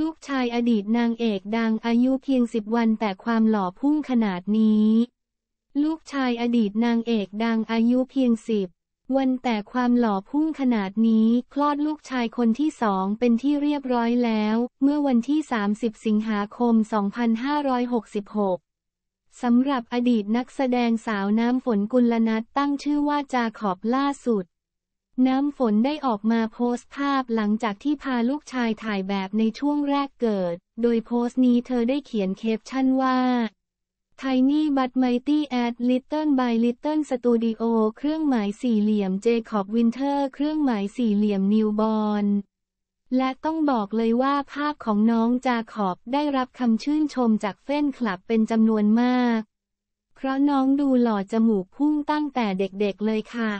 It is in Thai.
ลูกชายอดีตนางเอกดังอายุเพียงสิบวันแต่ความหล่อพุ่งขนาดนี้ ลูกชายอดีตนางเอกดังอายุเพียงสิบวันแต่ความหล่อพุ่งขนาดนี้ คลอดลูกชายคนที่สองเป็นที่เรียบร้อยแล้ว เมื่อวันที่ 30 สิงหาคม 2566สำหรับอดีตนักแสดงสาวน้ำฝนกุลนัทตั้งชื่อว่าจาขอบล่าสุดน้ำฝนได้ออกมาโพสต์ภาพหลังจากที่พาลูกชายถ่ายแบบในช่วงแรกเกิด โดยโพสต์นี้เธอได้เขียนเคปชั่นว่า Tiny but mighty at little by little studio เครื่องหมายสี่เหลี่ยม Jacob Winter เครื่องหมายสี่เหลี่ยม Newborn และต้องบอกเลยว่าภาพของน้องจาขอบได้รับคำชื่นชมจากเฟนคลับเป็นจำนวนมาก เพราะน้องดูหล่อจมูกพุ่งตั้งแต่เด็กๆเลยค่ะ